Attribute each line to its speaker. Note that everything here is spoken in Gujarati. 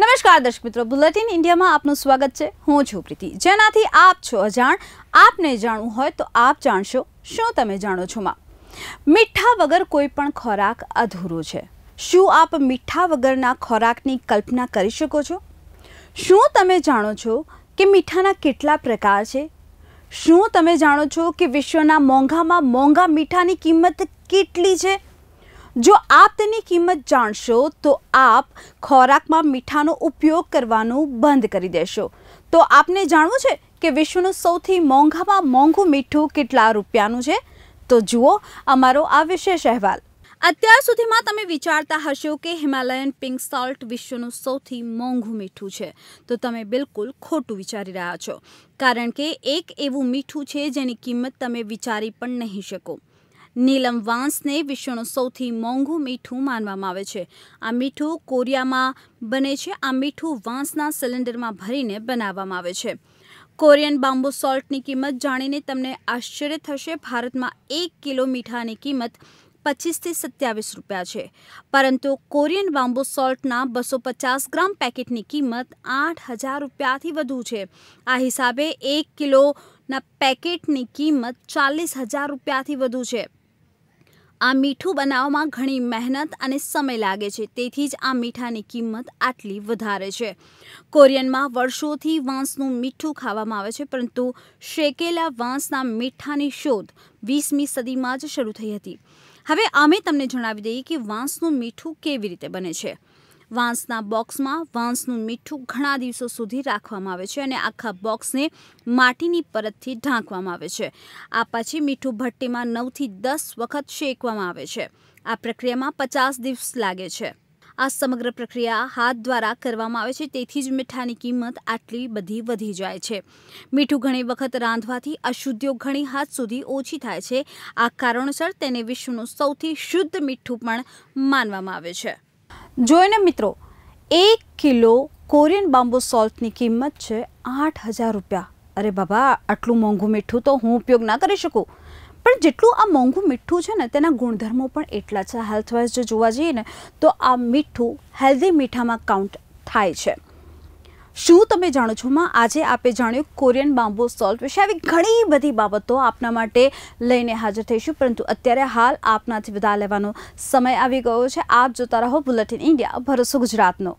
Speaker 1: નમસ્કાર દર્શક મિત્રો બુલેટિન ઇન્ડિયામાં આપનું સ્વાગત છે હું છું પ્રીતિ જેનાથી આપ છો અજાણ આપને જાણવું હોય તો આપ જાણશો શું તમે જાણો છો માં મીઠા વગર કોઈ પણ ખોરાક અધૂરો છે શું આપ મીઠા વગરના ખોરાકની કલ્પના કરી શકો છો શું તમે જાણો છો કે મીઠાના કેટલા પ્રકાર છે શું તમે જાણો છો કે વિશ્વના મોંઘામાં મોંઘા મીઠાની કિંમત કેટલી છે જો આપ તેની કિંમત જાણશો તો આપ ખોરાકમાં મીઠાનો ઉપયોગ કરવાનું બંધ કરી દેશો તો આપને જાણવું છે કે વિશ્વનું સૌથી મોંઘામાં મોંઘું મીઠું કેટલા રૂપિયાનું છે તો જુઓ અમારો આ વિશેષ અહેવાલ અત્યાર સુધીમાં તમે વિચારતા હશો કે હિમાલયન પિંક સોલ્ટ વિશ્વનું સૌથી મોંઘું મીઠું છે તો તમે બિલકુલ ખોટું વિચારી રહ્યા છો કારણ કે એક એવું મીઠું છે જેની કિંમત તમે વિચારી પણ નહીં શકો નીલમ વાંસને વિશ્વનું સૌથી મોંઘું મીઠું માનવામાં આવે છે આ મીઠું કોરિયામાં બને છે આ મીઠું વાંસના સિલિન્ડરમાં ભરીને બનાવવામાં આવે છે કોરિયન બાંબુ સોલ્ટની કિંમત જાણીને તમને આશ્ચર્ય થશે ભારતમાં એક કિલો મીઠાની કિંમત પચીસથી સત્યાવીસ રૂપિયા છે પરંતુ કોરિયન બાંબુ સોલ્ટના બસો પચાસ ગ્રામ પેકેટની કિંમત આઠ હજાર રૂપિયાથી વધુ છે આ હિસાબે એક કિલોના પેકેટની કિંમત ચાલીસ હજાર રૂપિયાથી વધુ છે આ મીઠું બનાવવામાં ઘણી મહેનત અને સમય લાગે છે તેથી જ આ મીઠાની કિંમત આટલી વધારે છે કોરિયનમાં વર્ષોથી વાંસનું મીઠું ખાવામાં આવે છે પરંતુ શેકેલા વાંસના મીઠાની શોધ વીસમી સદીમાં જ શરૂ થઈ હતી હવે અમે તમને જણાવી દઈએ કે વાંસનું મીઠું કેવી રીતે બને છે વાંસના બોક્સમાં વાંસનું મીઠું ઘણા દિવસો સુધી રાખવામાં આવે છે અને આખા બોક્સને માટીની પરતથી ઢાંકવામાં આવે છે આ પછી મીઠું ભઠ્ઠીમાં નવથી દસ વખત શેકવામાં આવે છે આ પ્રક્રિયામાં પચાસ દિવસ લાગે છે આ સમગ્ર પ્રક્રિયા હાથ દ્વારા કરવામાં આવે છે તેથી જ મીઠાની કિંમત આટલી બધી વધી જાય છે મીઠું ઘણી વખત રાંધવાથી અશુદ્ધિઓ ઘણી હાથ સુધી ઓછી થાય છે આ કારણોસર તેને વિશ્વનું સૌથી શુદ્ધ મીઠું પણ માનવામાં આવે છે જોઈને મિત્રો એક કિલો કોરિયન બાંબુ સોલ્ટની કિંમત છે આઠ હજાર રૂપિયા અરે બાબા આટલું મોંઘું મીઠું તો હું ઉપયોગ ના કરી શકું પણ જેટલું આ મોંઘું મીઠું છે ને તેના ગુણધર્મો પણ એટલા છે હેલ્થવાઇઝ જો જોવા જઈએ ને તો આ મીઠું હેલ્ધી મીઠામાં કાઉન્ટ થાય છે શું તમે જાણો છો માં આજે આપે જાણ્યું કોરિયન બામ્બુ સોલ્ટ વિશે આવી ઘણી બધી બાબતો આપના માટે લઈને હાજર થઈશું પરંતુ અત્યારે હાલ આપનાથી વિદા લેવાનો સમય આવી ગયો છે આપ જોતા રહો બુલેટિન ઇન્ડિયા ભરોસો ગુજરાતનો